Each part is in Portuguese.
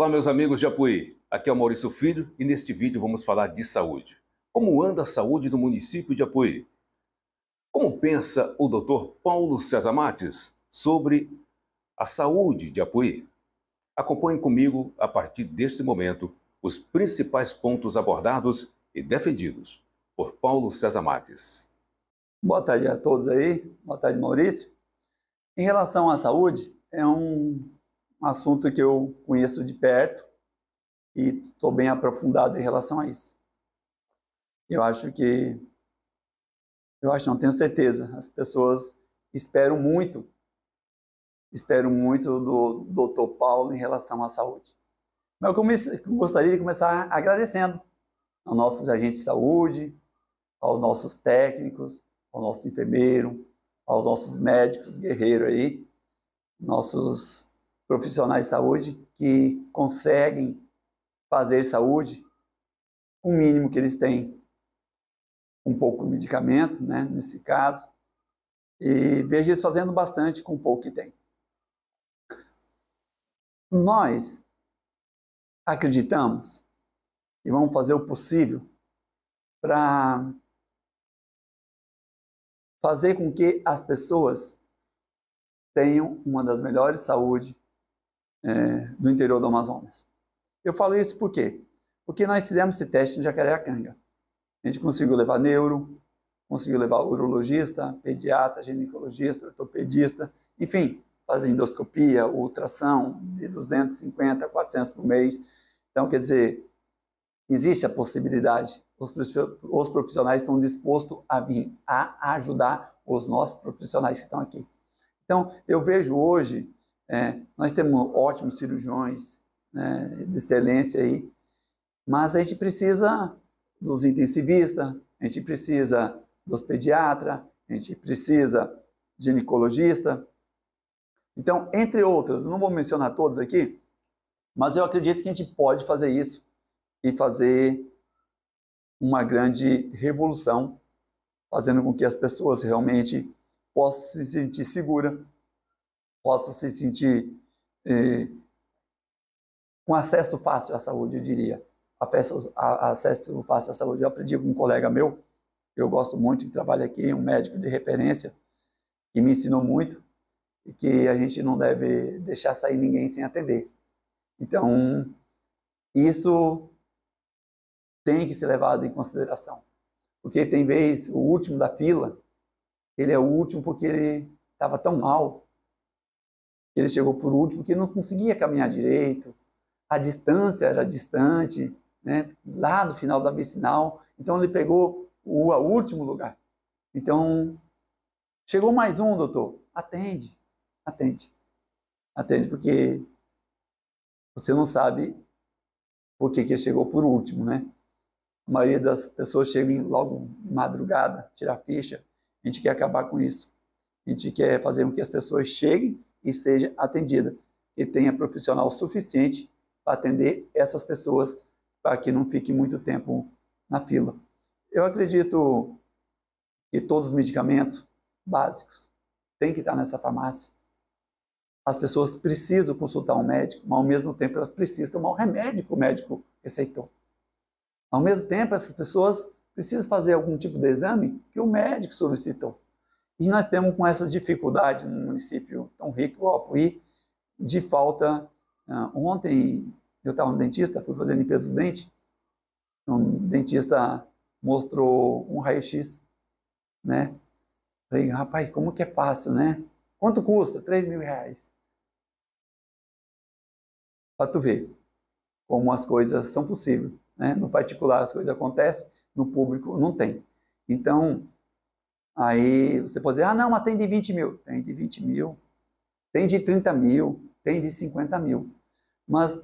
Olá, meus amigos de Apuí. Aqui é o Maurício Filho e neste vídeo vamos falar de saúde. Como anda a saúde do município de Apuí? Como pensa o Dr. Paulo César Mates sobre a saúde de Apuí? Acompanhe comigo, a partir deste momento, os principais pontos abordados e defendidos por Paulo César Mates. Boa tarde a todos aí, boa tarde Maurício. Em relação à saúde, é um um assunto que eu conheço de perto e estou bem aprofundado em relação a isso. Eu acho que, eu acho, não tenho certeza, as pessoas esperam muito, esperam muito do Dr. Paulo em relação à saúde. Mas eu gostaria de começar agradecendo aos nossos agentes de saúde, aos nossos técnicos, ao nosso enfermeiro, aos nossos médicos guerreiros aí, nossos profissionais de saúde que conseguem fazer saúde com o mínimo que eles têm. Um pouco de medicamento, né, nesse caso. E vejo eles fazendo bastante com o pouco que tem. Nós acreditamos e vamos fazer o possível para fazer com que as pessoas tenham uma das melhores saúde é, do interior do Amazonas. Eu falo isso por quê? Porque nós fizemos esse teste em Jacareacanga. A gente conseguiu levar neuro, conseguiu levar urologista, pediatra, ginecologista, ortopedista, enfim, fazer endoscopia, ultrassom de 250 a 400 por mês. Então, quer dizer, existe a possibilidade. Os profissionais estão dispostos a vir, a ajudar os nossos profissionais que estão aqui. Então, eu vejo hoje é, nós temos ótimos cirurgiões né, de excelência aí, mas a gente precisa dos intensivistas, a gente precisa dos pediatras, a gente precisa de ginecologista. Então, entre outras, não vou mencionar todos aqui, mas eu acredito que a gente pode fazer isso e fazer uma grande revolução, fazendo com que as pessoas realmente possam se sentir seguras possa se sentir é, com acesso fácil à saúde, eu diria. Acesso, a, acesso fácil à saúde. Eu aprendi com um colega meu, eu gosto muito de trabalhar aqui, é um médico de referência, que me ensinou muito, e que a gente não deve deixar sair ninguém sem atender. Então, isso tem que ser levado em consideração. Porque tem vez o último da fila, ele é o último porque ele estava tão mal ele chegou por último, porque não conseguia caminhar direito, a distância era distante, né? lá do final da vicinal, então ele pegou o último lugar. Então, chegou mais um, doutor, atende, atende, atende, porque você não sabe por que, que ele chegou por último, né? A maioria das pessoas chega logo madrugada, tirar ficha. A gente quer acabar com isso. A gente quer fazer com que as pessoas cheguem e seja atendida, e tenha profissional suficiente para atender essas pessoas, para que não fique muito tempo na fila. Eu acredito que todos os medicamentos básicos têm que estar nessa farmácia. As pessoas precisam consultar um médico, mas ao mesmo tempo elas precisam tomar o remédio que o médico receitou. Ao mesmo tempo, essas pessoas precisam fazer algum tipo de exame que o médico solicitou. E nós temos com essas dificuldades num município tão rico o Apuí, de falta. Ah, ontem eu estava no dentista, fui fazer limpeza dos dentes. Um então, dentista mostrou um raio-x, né? Falei, rapaz, como que é fácil, né? Quanto custa? 3 mil reais. Para tu ver como as coisas são possíveis. Né? No particular as coisas acontecem, no público não tem. Então, Aí você pode dizer, ah, não, mas tem de 20 mil. Tem de 20 mil, tem de 30 mil, tem de 50 mil. Mas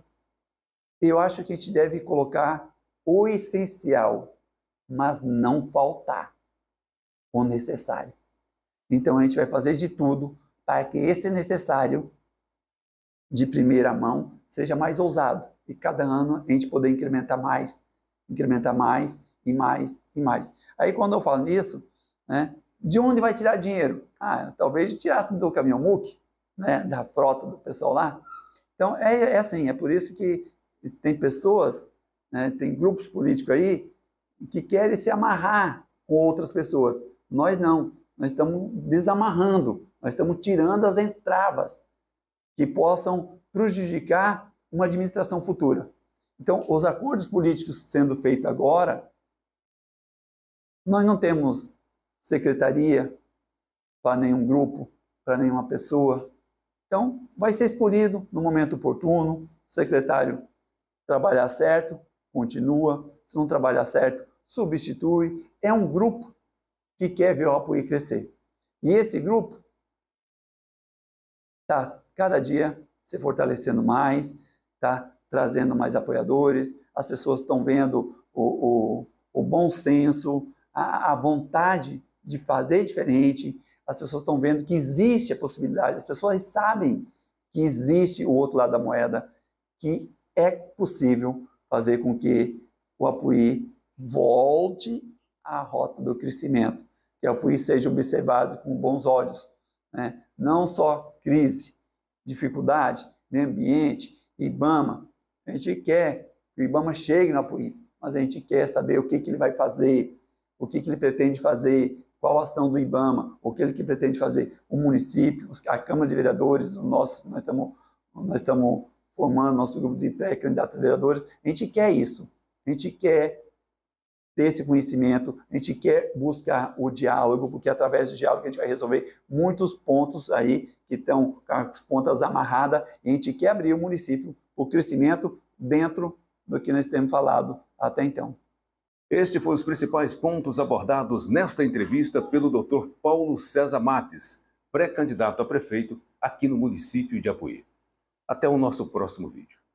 eu acho que a gente deve colocar o essencial, mas não faltar o necessário. Então a gente vai fazer de tudo para que esse necessário de primeira mão seja mais ousado e cada ano a gente poder incrementar mais, incrementar mais e mais e mais. Aí quando eu falo nisso, né, de onde vai tirar dinheiro? Ah, talvez tirasse do caminhão MUC, né, da frota do pessoal lá. Então, é, é assim, é por isso que tem pessoas, né, tem grupos políticos aí que querem se amarrar com outras pessoas. Nós não. Nós estamos desamarrando, nós estamos tirando as entravas que possam prejudicar uma administração futura. Então, os acordos políticos sendo feitos agora, nós não temos secretaria para nenhum grupo, para nenhuma pessoa. Então, vai ser escolhido no momento oportuno. O secretário trabalhar certo, continua. Se não trabalhar certo, substitui. É um grupo que quer ver o apoio crescer. E esse grupo está cada dia se fortalecendo mais, está trazendo mais apoiadores, as pessoas estão vendo o, o, o bom senso, a, a vontade de fazer diferente, as pessoas estão vendo que existe a possibilidade, as pessoas sabem que existe o outro lado da moeda, que é possível fazer com que o Apuí volte à rota do crescimento, que o Apuí seja observado com bons olhos. Né? Não só crise, dificuldade, meio ambiente, IBAMA. A gente quer que o IBAMA chegue no Apuí, mas a gente quer saber o que, que ele vai fazer, o que, que ele pretende fazer, qual a ação do IBAMA, o que ele que pretende fazer, o município, a Câmara de Vereadores, o nosso, nós estamos nós estamos formando nosso grupo de pré-candidatos vereadores, a gente quer isso, a gente quer ter esse conhecimento, a gente quer buscar o diálogo, porque é através do diálogo a gente vai resolver muitos pontos aí que estão com as pontas amarradas, e a gente quer abrir o município, o crescimento dentro do que nós temos falado até então. Este foi os principais pontos abordados nesta entrevista pelo Dr. Paulo César Mates, pré-candidato a prefeito aqui no município de Apuí. Até o nosso próximo vídeo.